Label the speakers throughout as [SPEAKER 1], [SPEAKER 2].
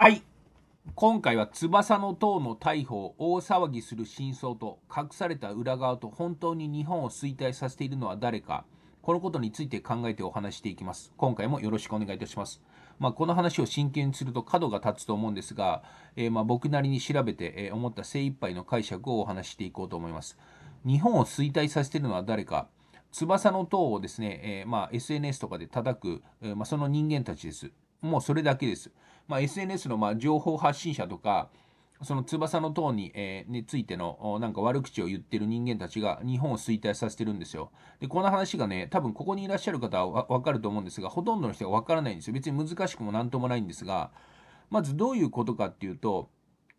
[SPEAKER 1] はい。今回は翼の塔の逮捕を大騒ぎする真相と隠された裏側と本当に日本を衰退させているのは誰か、このことについて考えてお話していきます。今回もよろしくお願いいたします。まあ、この話を真剣にすると角が立つと思うんですが、えー、ま僕なりに調べて、え思った精一杯の解釈をお話していこうと思います。日本を衰退させているのは誰か、翼の塔をですね、えー、ま SNS とかで叩く、えー、まその人間たちです。もうそれだけです。まあ、SNS のま情報発信者とか、その翼の塔に,、えー、についてのなんか悪口を言ってる人間たちが日本を衰退させてるんですよ。で、この話がね、多分ここにいらっしゃる方はわかると思うんですが、ほとんどの人がわからないんですよ。別に難しくも何ともないんですが、まずどういうことかっていうと、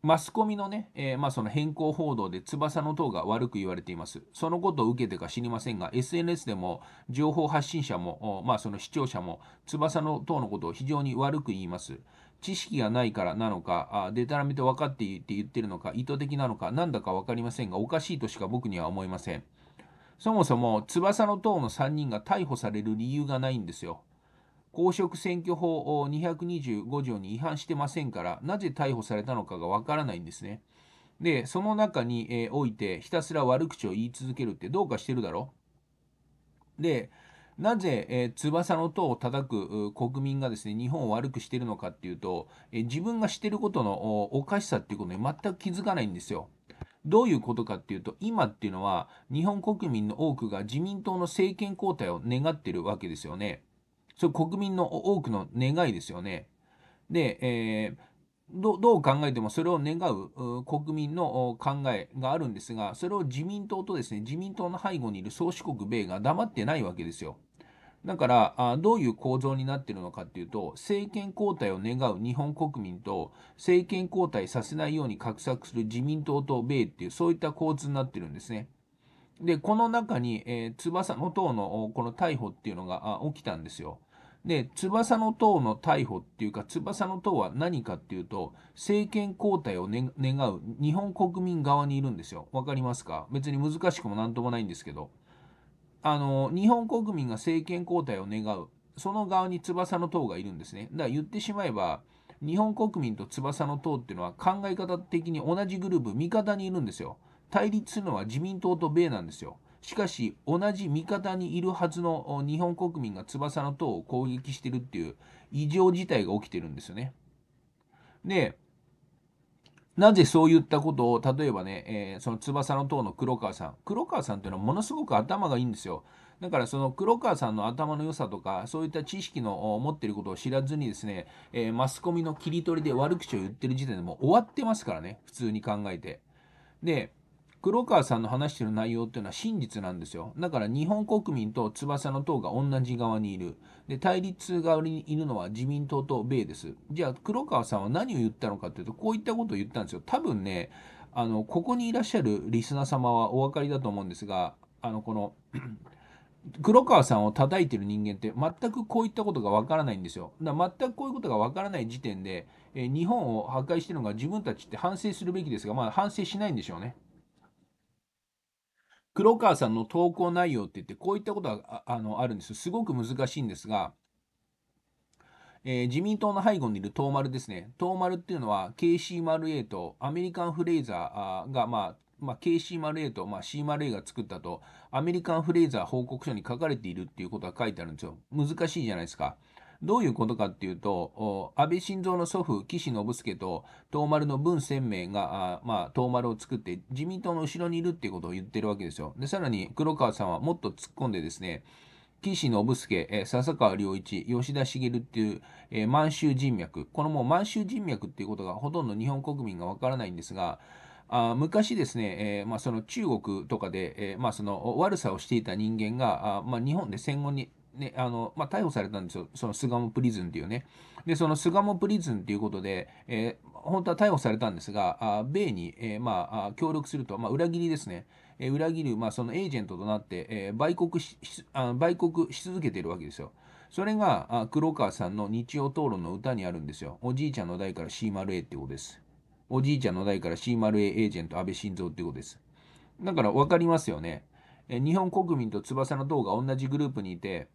[SPEAKER 1] マスコミのね、えー、まあ、その変更報道で翼の塔が悪く言われています。そのことを受けてか知りませんが、SNS でも情報発信者も、まあ、その視聴者も翼の塔のことを非常に悪く言います。知識がないからなのか、でたらめと分かっていって言ってるのか、意図的なのか、なんだか分かりませんが、おかしいとしか僕には思いません。そもそも翼の塔の3人が逮捕される理由がないんですよ。公職選挙法225条に違反してませんから、なぜ逮捕されたのかがわからないんですね。で、その中に、えー、おいて、ひたすら悪口を言い続けるってどうかしてるだろう。で、なぜ、えー、翼の塔を叩く国民がですね、日本を悪くしてるのかっていうと、えー、自分がしてることのおかしさっていうことに全く気づかないんですよ。どういうことかっていうと、今っていうのは、日本国民の多くが自民党の政権交代を願ってるわけですよね。それ国民の多くの願いですよね。で、えーどう考えてもそれを願う国民の考えがあるんですが、それを自民党とですね、自民党の背後にいる宗主国米が黙ってないわけですよ。だから、どういう構造になってるのかっていうと、政権交代を願う日本国民と、政権交代させないように画策する自民党と米っていう、そういった構図になってるんですね。で、この中に、えー、翼の党のこの逮捕っていうのが起きたんですよ。で翼の党の逮捕っていうか翼の党は何かっていうと政権交代を、ね、願う日本国民側にいるんですよ。わかりますか別に難しくも何ともないんですけどあの日本国民が政権交代を願うその側に翼の党がいるんですね。だから言ってしまえば日本国民と翼の党っていうのは考え方的に同じグループ味方にいるんですよ。対立するのは自民党と米なんですよ。しかし同じ味方にいるはずの日本国民が翼の塔を攻撃してるっていう異常事態が起きてるんですよね。でなぜそういったことを例えばね、えー、その翼の塔の黒川さん黒川さんっていうのはものすごく頭がいいんですよ。だからその黒川さんの頭の良さとかそういった知識の持ってることを知らずにですね、えー、マスコミの切り取りで悪口を言ってる時点でもう終わってますからね普通に考えて。で黒川さんの話してる内容っていうのは真実なんですよ。だから日本国民と翼の党が同じ側にいる。で、対立側にいるのは自民党と米です。じゃあ黒川さんは何を言ったのかっていうと、こういったことを言ったんですよ。多分ね、あの、ここにいらっしゃるリスナー様はお分かりだと思うんですが、あの、この 黒川さんを叩いてる人間って全くこういったことがわからないんですよ。だ全くこういうことがわからない時点で、え日本を破壊してるのが自分たちって反省するべきですが、まあ反省しないんでしょうね。黒川さんの投稿内容って言って、こういったことがあのあるんです。すごく難しいんですが、えー、自民党の背後にいる東丸ですね。東丸っていうのは KC-A とアメリカンフレイザーが、まあ、まあ、KC-A と、まあ、C-A が作ったと、アメリカンフレイザー報告書に書かれているっていうことが書いてあるんですよ。難しいじゃないですか。どういうことかっていうと、安倍晋三の祖父、岸信介と東丸の文鮮明が、あまあ、東丸を作って自民党の後ろにいるっていうことを言ってるわけですよ。で、さらに黒川さんはもっと突っ込んでですね、岸信介、え笹川良一、吉田茂っていう、え満州人脈。このもう満州人脈っていうことがほとんど日本国民がわからないんですが、あ昔ですね、えー、まあ、その中国とかで、えー、まあ、その悪さをしていた人間が、あまあ、日本で戦後にね、あの、まあ、逮捕されたんですよ。その巣鴨プリズンっていうね。で、その巣鴨プリズンっていうことで、えー、本当は逮捕されたんですが、あ米に、えー、まあ、協力すると、まあ、裏切りですね。えー、裏切る、まあ、そのエージェントとなって、えー、売国し、あ売国し続けてるわけですよ。それが、あ黒川さんの日曜討論の歌にあるんですよ。おじいちゃんの代から C0A ってことです。おじいちゃんの代から C0A エージェント安倍晋三ってことです。だから分かりますよね。え日本国民と翼の党が同じグループにいて、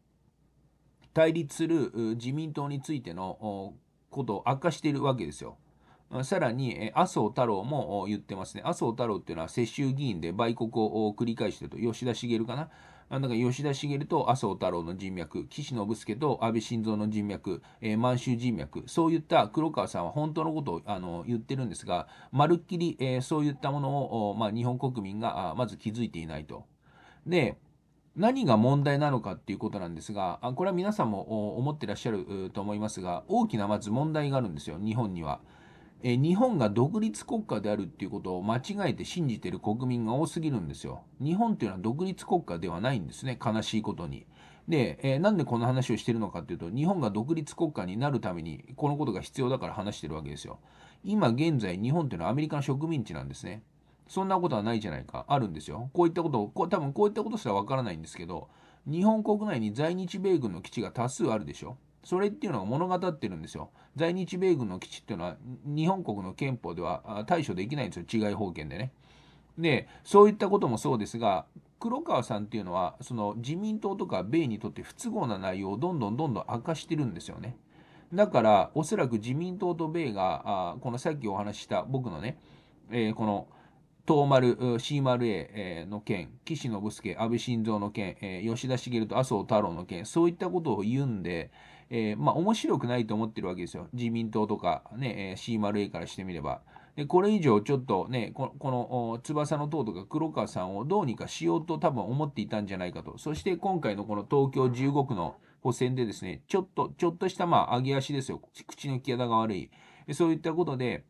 [SPEAKER 1] 対立する自民党についてのことを悪化しているわけですよ。さらに麻生太郎も言ってますね。麻生太郎っていうのは世襲議員で売国を繰り返してると、吉田茂かな。なんか吉田茂と麻生太郎の人脈、岸信介と安倍晋三の人脈、えー、満州人脈、そういった黒川さんは本当のことをあの言ってるんですが、まるっきり、えー、そういったものを、まあ、日本国民がまず気づいていないと。で、何が問題なのかっていうことなんですが、あこれは皆さんも思ってらっしゃると思いますが、大きなまず問題があるんですよ、日本には。え日本が独立国家であるっていうことを間違えて信じてる国民が多すぎるんですよ。日本っていうのは独立国家ではないんですね、悲しいことに。で、えー、なんでこの話をしてるのかっていうと、日本が独立国家になるために、このことが必要だから話してるわけですよ。今現在、日本っていうのはアメリカの植民地なんですね。そんなことはないじゃないか。あるんですよ。こういったことを、こ多分こういったことすらわからないんですけど、日本国内に在日米軍の基地が多数あるでしょ。それっていうのが物語ってるんですよ。在日米軍の基地っていうのは、日本国の憲法では対処できないんですよ。違い法権でね。で、そういったこともそうですが、黒川さんっていうのは、その自民党とか米にとって不都合な内容をどんどんどんどん明かしてるんですよね。だから、おそらく自民党と米が、あこのさっきお話しした僕のね、えー、この東丸、c m a の件、岸信介、安倍晋三の件、吉田茂と麻生太郎の件、そういったことを言うんで、えー、まあ、面白くないと思ってるわけですよ。自民党とかね、ー、c m a からしてみれば。で、これ以上ちょっとね、この、この翼の党とか黒川さんをどうにかしようと多分思っていたんじゃないかと。そして今回のこの東京15区の補選でですね、ちょっと、ちょっとしたまあ、上げ足ですよ。口の利き方が悪い。そういったことで、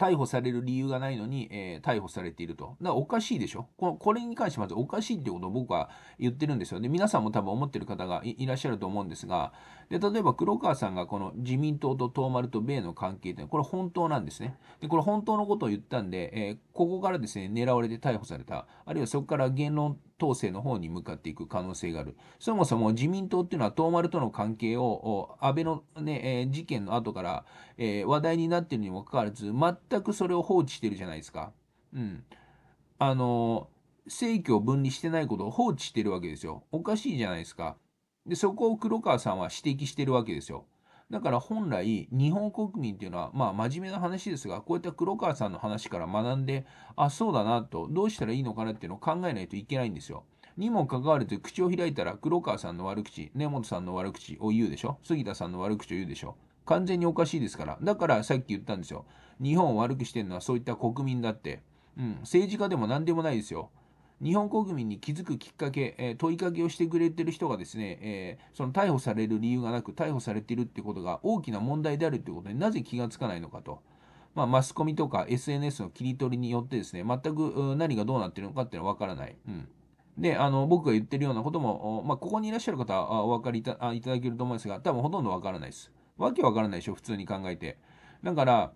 [SPEAKER 1] 逮捕される理由がないのに、えー、逮捕されていると。だからおかしいでしょここれに関してまずおかしいってことを僕は言ってるんですよね。皆さんも多分思ってる方がいらっしゃると思うんですが、で例えば黒川さんがこの自民党と東丸と米の関係というのは、これ本当なんですね。で、これ本当のことを言ったんで、えー、ここからですね、狙われて逮捕された。あるいはそこから言論党勢の方に向かっていく可能性がある。そもそも自民党っていうのは東丸との関係を、安倍のね、えー、事件の後から、えー、話題になってるにもかかわらず、全くそれを放置してるじゃないですか。うん。あの、正規を分離してないことを放置してるわけですよ。おかしいじゃないですか。で、そこを黒川さんは指摘してるわけですよ。だから本来、日本国民っていうのは、まあ真面目な話ですが、こういった黒川さんの話から学んで、あ、そうだなと、どうしたらいいのかなっていうのを考えないといけないんですよ。にもかかわらず口を開いたら黒川さんの悪口、根本さんの悪口を言うでしょ杉田さんの悪口を言うでしょ完全におかしいですから。だからさっき言ったんですよ。日本を悪くしてるのはそういった国民だって。うん、政治家でも何でもないですよ。日本国民に気づくきっかけ、えー、問いかけをしてくれてる人がですね、えー、その逮捕される理由がなく逮捕されているってことが大きな問題であるってことになぜ気がつかないのかと。まあ、マスコミとか SNS の切り取りによってですね、全く何がどうなってるのかっていうのはわからない。うんであの僕が言ってるようなことも、まあ、ここにいらっしゃる方はお分かりいただけると思いますが多分ほとんど分からないです。わけ分からないでしょ普通に考えて。だから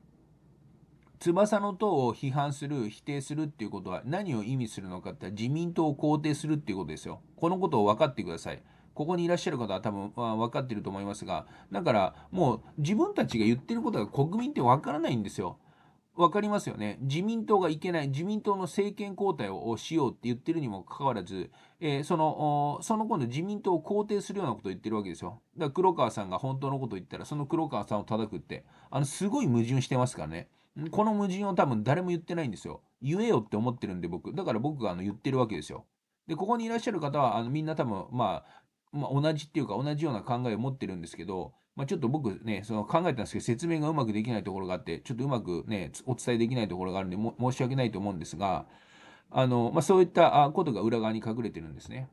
[SPEAKER 1] 翼の党を批判する、否定するっていうことは何を意味するのかって自民党を肯定するっていうことですよ。このことを分かってください。ここにいらっしゃる方は多分、分かってると思いますが、だからもう自分たちが言ってることが国民って分からないんですよ。分かりますよね自民党がいけない自民党の政権交代をしようって言ってるにもかかわらず、えー、そのその今度自民党を肯定するようなことを言ってるわけですよだから黒川さんが本当のことを言ったらその黒川さんを叩くってあのすごい矛盾してますからねこの矛盾を多分誰も言ってないんですよ言えよって思ってるんで僕だから僕があの言ってるわけですよでここにいらっしゃる方はあのみんな多分まあまあ、同じっていうか同じような考えを持ってるんですけどまあ、ちょっと僕ね、その考えたんですけど、説明がうまくできないところがあって、ちょっとうまくね、お伝えできないところがあるんで、申し訳ないと思うんですが、あの、まあ、そういったことが裏側に隠れてるんですね。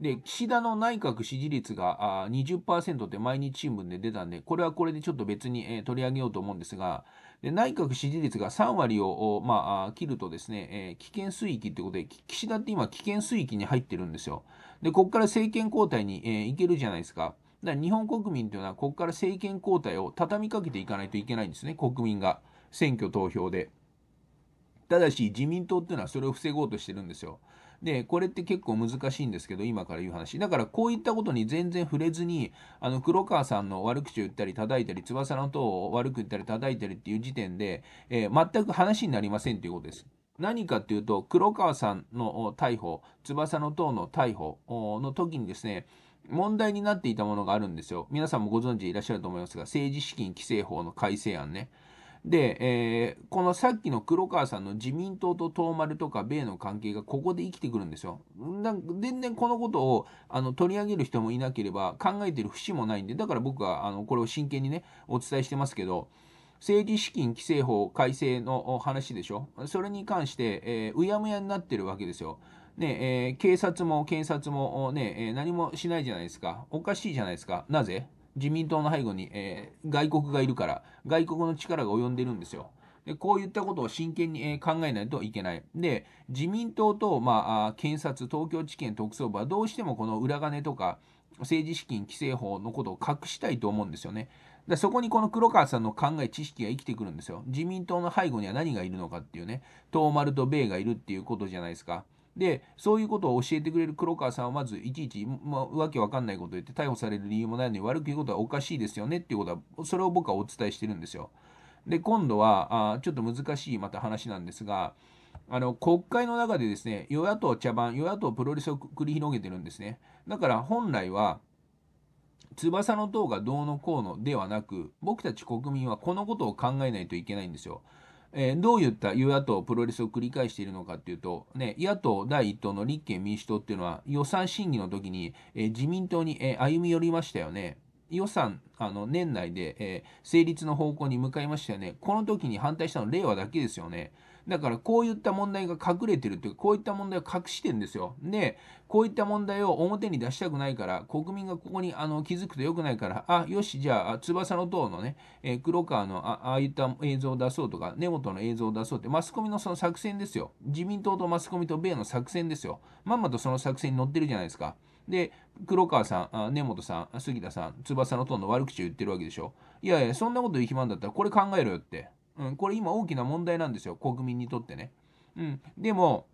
[SPEAKER 1] で、岸田の内閣支持率が20%って毎日新聞で出たんで、これはこれでちょっと別に取り上げようと思うんですが、で内閣支持率が3割を、まあ、切るとですね、え危険水域ってことで、岸田って今危険水域に入ってるんですよ。で、ここから政権交代に、えー、けるじゃないですか。だから日本国民というのは、ここから政権交代を畳みかけていかないといけないんですね、国民が、選挙投票で。ただし、自民党っていうのはそれを防ごうとしてるんですよ。で、これって結構難しいんですけど、今から言う話。だからこういったことに全然触れずに、あの、黒川さんの悪口を言ったり叩いたり、翼の塔を悪く言ったり叩いたりっていう時点で、えー、全く話になりませんということです。何かっていうと、黒川さんの逮捕、翼の塔の逮捕の時にですね、問題になっていたものがあるんですよ。皆さんもご存知いらっしゃると思いますが、政治資金規正法の改正案ね。で、えー、このさっきの黒川さんの自民党と東丸とか米の関係がここで生きてくるんですよ。なん全然このことをあの取り上げる人もいなければ考えてる節もないんで、だから僕はあのこれを真剣にね、お伝えしてますけど、政治資金規正法改正の話でしょ。それに関して、えー、うやむやになってるわけですよ。ねえー、警察も検察もね、えー、何もしないじゃないですか、おかしいじゃないですか、なぜ自民党の背後に、えー、外国がいるから、外国の力が及んでるんですよ。でこういったことを真剣に、え考えないといけない。で、自民党と、まあ、検察、東京地検特捜部はどうしてもこの裏金とか政治資金規正法のことを隠したいと思うんですよね。だそこにこの黒川さんの考え、知識が生きてくるんですよ。自民党の背後には何がいるのかっていうね、東丸と米がいるっていうことじゃないですか。でそういうことを教えてくれる黒川さんはまずいちいち、まあ、わけわかんないことを言って逮捕される理由もないのに悪く言うことはおかしいですよねっていうことはそれを僕はお伝えしてるんですよ。で今度はあちょっと難しいまた話なんですがあの国会の中でですね与野党茶番与野党プロレスを繰り広げてるんですね。だから本来は翼の党がどうのこうのではなく僕たち国民はこのことを考えないといけないんですよ。えー、どういった与野党プロレスを繰り返しているのかっていうと、ね、野党第1党の立憲民主党っていうのは予算審議の時に、えー、自民党に、えー、歩み寄りましたよね。予算あの年内で、え成立の方向に向かいましたよね。この時に反対したの令和だけですよね。だからこういった問題が隠れてるというか、こういった問題を隠してるんですよ。で、こういった問題を表に出したくないから、国民がここにあの気づくと良くないから、あ、よし、じゃあ、翼の塔のね、えー、黒川のああいった映像を出そうとか、根本の映像を出そうって、マスコミのその作戦ですよ。自民党とマスコミと米の作戦ですよ。まんまとその作戦に乗ってるじゃないですか。で、黒川さん、根本さん、杉田さん、翼の塔の悪口を言ってるわけでしょ。いやいや、そんなこと言う暇だったらこれ考えろよって。うん、これ今大きな問題なんですよ国民にとってね。うん、でも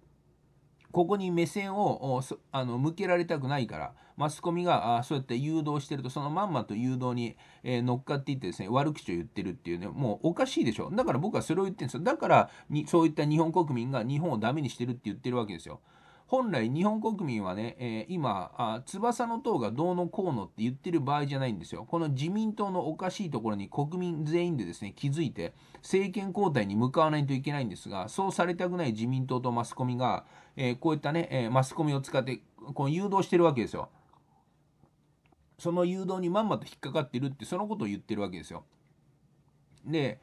[SPEAKER 1] ここに目線をあの向けられたくないからマスコミがあそうやって誘導してるとそのまんまと誘導に、えー、乗っかっていってですね悪口を言ってるっていうねもうおかしいでしょだから僕はそれを言ってるんですよだからにそういった日本国民が日本をダメにしてるって言ってるわけですよ本来日本国民はね、えー、今あ、翼の党がどうのこうのって言ってる場合じゃないんですよ。この自民党のおかしいところに国民全員でですね、気づいて政権交代に向かわないといけないんですが、そうされたくない自民党とマスコミが、えー、こういったね、えー、マスコミを使ってこう誘導してるわけですよ。その誘導にまんまと引っかかってるって、そのことを言ってるわけですよ。で、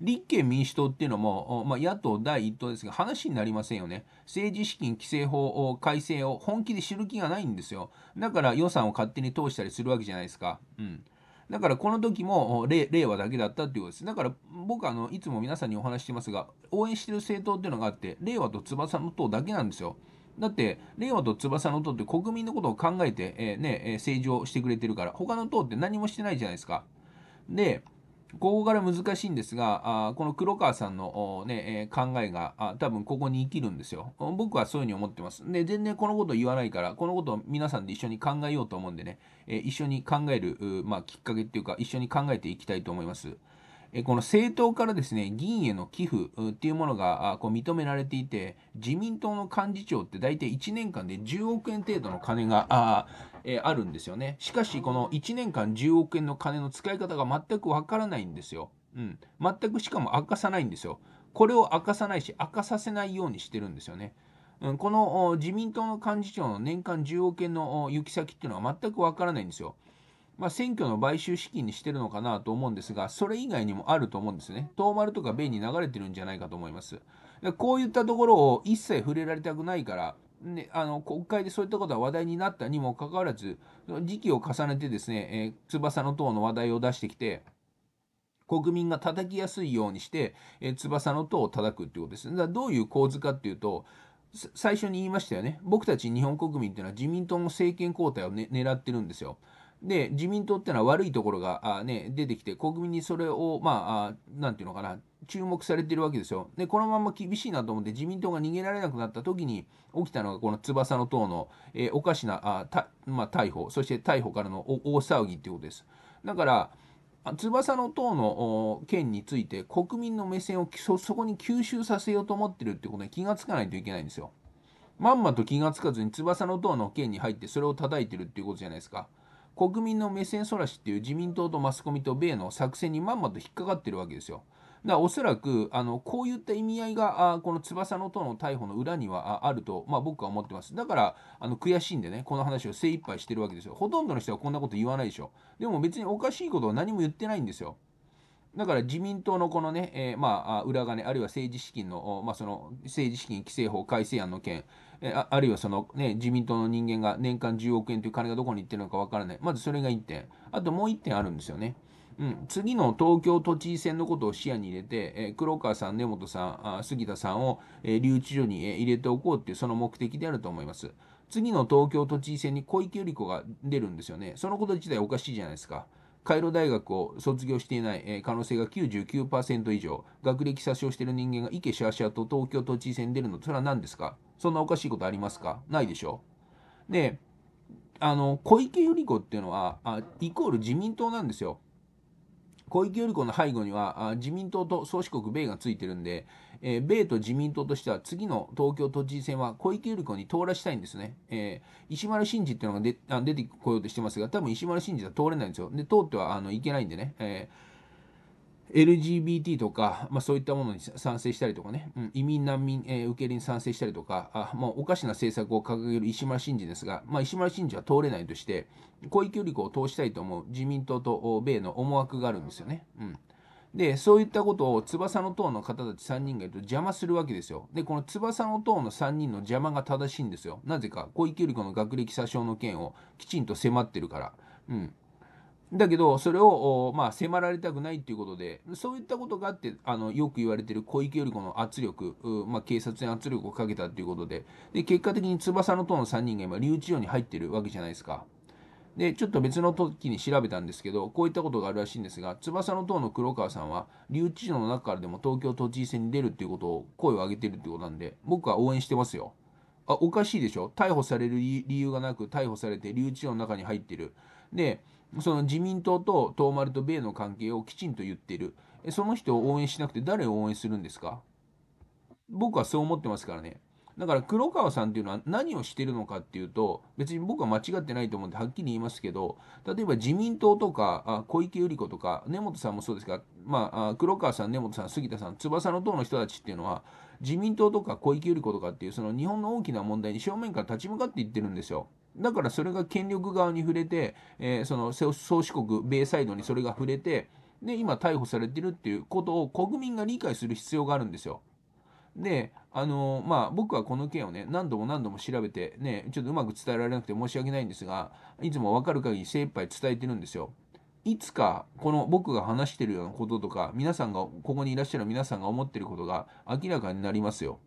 [SPEAKER 1] 立憲民主党っていうのも、まあ、野党第1党ですが、話になりませんよね。政治資金規正法改正を本気で知る気がないんですよ。だから予算を勝手に通したりするわけじゃないですか。うん。だからこの時も令和だけだったっていうことです。だから僕あのいつも皆さんにお話してますが、応援してる政党っていうのがあって、令和と翼の党だけなんですよ。だって、令和と翼の党って国民のことを考えて、えー、ね、政治をしてくれてるから、他の党って何もしてないじゃないですか。で、ここから難しいんですが、あこの黒川さんの、ねえー、考えがあ多分ここに生きるんですよ。僕はそういうふうに思ってます。で、全然このこと言わないから、このことを皆さんで一緒に考えようと思うんでね、えー、一緒に考える、まあ、きっかけっていうか、一緒に考えていきたいと思います。この政党からですね議員への寄付っていうものがこう認められていて自民党の幹事長って大体1年間で10億円程度の金があ,、えあるんですよねしかしこの1年間10億円の金の使い方が全くわからないんですよ、うん、全くしかも明かさないんですよこれを明かさないし明かさせないようにしてるんですよねうん、この自民党の幹事長の年間10億円の行き先っていうのは全くわからないんですよ。まあ、選挙の買収資金にしてるのかなと思うんですが、それ以外にもあると思うんですね。東丸とか米に流れてるんじゃないかと思います。こういったところを一切触れられたくないから、ね、あの国会でそういったことが話題になったにもかかわらず、時期を重ねてですね、えー、翼の党の話題を出してきて、国民が叩きやすいようにして、えー、翼の党を叩くっていうことです。だからどういう構図かっていうと、最初に言いましたよね。僕たち日本国民っていうのは自民党の政権交代を、ね、狙ってるんですよ。で自民党ってのは悪いところがあ、ね、出てきて国民にそれをまあ何て言うのかな注目されてるわけですよでこのまま厳しいなと思って自民党が逃げられなくなった時に起きたのがこの翼の党の、えー、おかしなあた、まあ、逮捕そして逮捕からの大騒ぎっていうことですだから翼の党の件について国民の目線をそこに吸収させようと思ってるってことに気がつかないといけないんですよまんまと気がつかずに翼の党の件に入ってそれを叩いてるっていうことじゃないですか。国民の目線そらしっていう自民党とマスコミと米の作戦にまんまと引っかかってるわけですよ。だからおそらくあのこういった意味合いがあこの翼の党の逮捕の裏にはあると、まあ、僕は思ってます。だからあの悔しいんでね、この話を精一杯してるわけですよ。ほとんどの人はこんなこと言わないでしょ。でも別におかしいことは何も言ってないんですよ。だから自民党のこのね、えー、まあ、裏金、あるいは政治資金の、まあ、その政治資金規正法改正案の件、えああるいはその、ね、自民党の人間が年間10億円という金がどこに行ってるのか分からない。まずそれが1点。あともう1点あるんですよね。うん、次の東京都知事選のことを視野に入れて、えー、黒川さん、根本さん、あ杉田さんを、えー、留置所に、えー、入れておこうっていうその目的であると思います。次の東京都知事選に小池百合子が出るんですよね。そのこと自体おかしいじゃないですか。カイロ大学を卒業していない、えー、可能性が99%以上、学歴詐称している人間が池シャーシャーと東京都知事選に出るの、それは何ですかそんなおかしいことありますかないでしょで、あの、小池百合子っていうのは、あイコール自民党なんですよ。小池百合子の背後には、あ自民党と宗主国米がついてるんで、えー、米と自民党としては次の東京都知事選は小池百合子に通らしたいんですね。えー、石丸真二っていうのがであ出てこようとしてますが、多分石丸真二は通れないんですよ。で、通ってはあのいけないんでね。えー LGBT とか、まあ、そういったものに賛成したりとかね、うん、移民難民、えー、受け入れに賛成したりとか、あまあ、おかしな政策を掲げる石丸信司ですが、まあ、石丸信司は通れないとして、小池百合子を通したいと思う自民党と米の思惑があるんですよね。うんでそういったことを翼の党の方たち3人が言うと邪魔するわけですよ。でこの翼の党の3人の邪魔が正しいんですよ。なぜか小池百合子の学歴詐称の件をきちんと迫ってるから。うんだけどそれを、まあ、迫られたくないっていうことでそういったことがあってあのよく言われてる小池百合子の圧力、まあ、警察に圧力をかけたっていうことでで結果的に翼の党の3人が今留置場に入ってるわけじゃないですか。でちょっと別の時に調べたんですけどこういったことがあるらしいんですが翼の党の黒川さんは留置所の中からでも東京都知事選に出るっていうことを声を上げてるってことなんで僕は応援してますよ。あおかしいでしょ逮捕される理由がなく逮捕されて留置所の中に入ってる。でその自民党と東丸と米の関係をきちんと言っている。その人を応援しなくて誰を応援するんですか僕はそう思ってますからね。だから黒川さんっていうのは何をしてるのかっていうと、別に僕は間違ってないと思うんではっきり言いますけど、例えば自民党とか小池百合子とか根本さんもそうですが、まあ、黒川さん、根本さん、杉田さん、翼の党の人たちっていうのは、自民党とか小池百合子とかっていうその日本の大きな問題に正面から立ち向かっていってるんですよ。だからそれが権力側に触れて、えー、その宗主国、米サイドにそれが触れて、で、今逮捕されてるっていうことを国民が理解する必要があるんですよ。で、あのまあ、僕はこの件をね、何度も何度も調べて、ね、ちょっとうまく伝えられなくて申し訳ないんですが、いつも分かる限り精一杯伝えてるんですよ。いつかこの僕が話してるようなこととか、皆さんが、ここにいらっしゃる皆さんが思ってることが明らかになりますよ。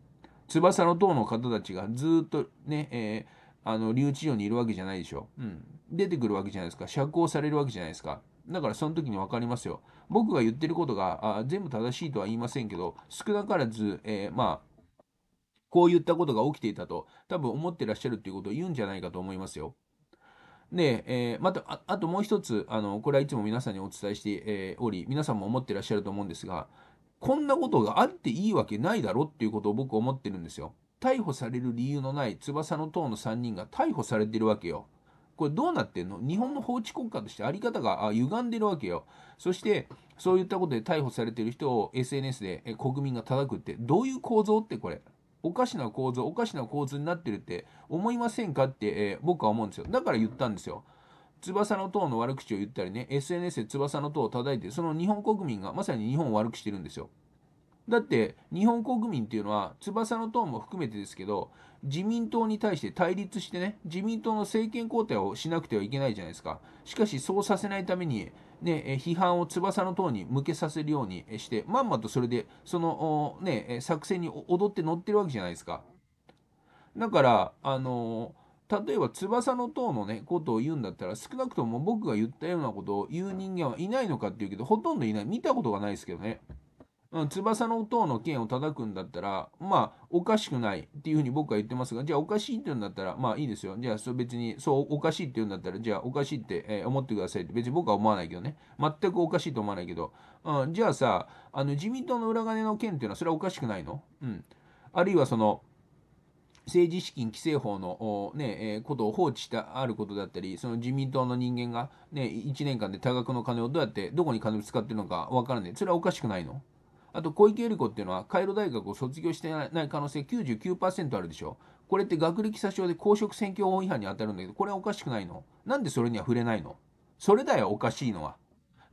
[SPEAKER 1] 翼の塔の方たちがずっとね、えーあの留置所にいるわけじゃないでしょ、うん、出てくるわけじゃないですか釈放されるわけじゃないですかだからその時に分かりますよ僕が言ってることがあ全部正しいとは言いませんけど少なからず、えー、まあこういったことが起きていたと多分思ってらっしゃるっていうことを言うんじゃないかと思いますよ。で、えー、またあ、あともう一つ、あの、これはいつも皆さんにお伝えして、えー、おり、皆さんも思ってらっしゃると思うんですが、こんなことがあっていいわけないだろっていうことを僕思ってるんですよ。逮捕される理由のない翼の塔の3人が逮捕されてるわけよ。これどうなってんの日本の法治国家としてあり方が歪んでるわけよ。そして、そういったことで逮捕されてる人を SNS で国民が叩くって、どういう構造ってこれ。おかしな構造、おかしな構図になってるって思いませんかって、えー、僕は思うんですよ。だから言ったんですよ。翼の塔の悪口を言ったりね、SNS で翼の塔を叩いて、その日本国民がまさに日本を悪くしてるんですよ。だって日本国民っていうのは翼の党も含めてですけど自民党に対して対立してね自民党の政権交代をしなくてはいけないじゃないですかしかしそうさせないために、ね、批判を翼の党に向けさせるようにしてまんまとそれでその、ね、作戦に踊って乗ってるわけじゃないですかだからあの例えば翼の党のねことを言うんだったら少なくとも僕が言ったようなことを言う人間はいないのかっていうけどほとんどいない見たことがないですけどねうん、翼の塔の剣を叩くんだったら、まあ、おかしくないっていうふうに僕は言ってますが、じゃあおかしいって言うんだったら、まあいいですよ。じゃあ、そ別に、そう、おかしいって言うんだったら、じゃあおかしいって、えー、思ってくださいって、別に僕は思わないけどね。全くおかしいと思わないけど、うん、じゃあさ、あの、自民党の裏金の件っていうのは、それはおかしくないのうん。あるいはその、政治資金規正法の、ねえー、ことを放置したあることだったり、その自民党の人間が、ね、1年間で多額の金をどうやって、どこに金を使ってるのか分からない。それはおかしくないのあと小池百合子っていうのはカイロ大学を卒業してない可能性99%あるでしょこれって学歴詐称で公職選挙法違反に当たるんだけどこれはおかしくないのなんでそれには触れないのそれだよおかしいのは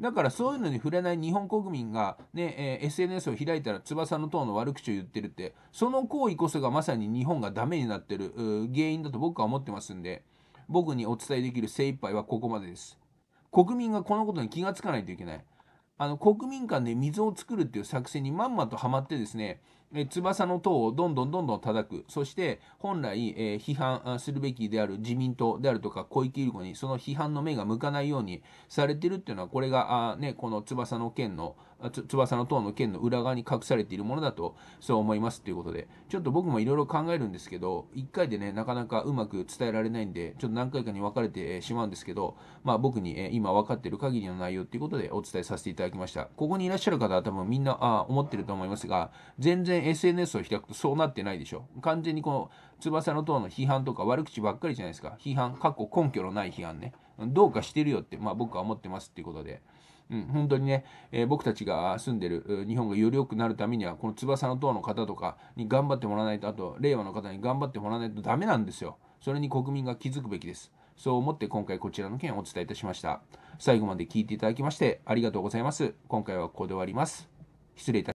[SPEAKER 1] だからそういうのに触れない日本国民がね、えー、SNS を開いたら翼の塔の悪口を言ってるってその行為こそがまさに日本がダメになってる原因だと僕は思ってますんで僕にお伝えできる精一杯はここまでです国民がこのことに気がつかないといけないあの国民間で水を作るっていう作戦にまんまとはまってですねえ翼の塔をどんどんどんどん叩く、そして本来、えー、批判するべきである自民党であるとか小池百合子にその批判の目が向かないようにされてるっていうのは、これがあ、ね、この翼の件の、翼の塔の剣の裏側に隠されているものだとそう思いますということでちょっと僕もいろいろ考えるんですけど1回でねなかなかうまく伝えられないんでちょっと何回かに分かれてしまうんですけどまあ僕に今分かってる限りの内容ということでお伝えさせていただきましたここにいらっしゃる方は多分みんなあ思ってると思いますが全然 SNS を開くとそうなってないでしょ完全にこの翼の塔の批判とか悪口ばっかりじゃないですか批判かっこ根拠のない批判ねどうかしてるよって、まあ、僕は思ってますっていうことで。うん、本当にね、えー、僕たちが住んでる日本がより良くなるためには、この翼の塔の方とかに頑張ってもらわないと、あと、令和の方に頑張ってもらわないとダメなんですよ。それに国民が気づくべきです。そう思って今回こちらの件をお伝えいたしました。最後まで聞いていただきましてありがとうございます。今回はここで終わります。失礼いたします。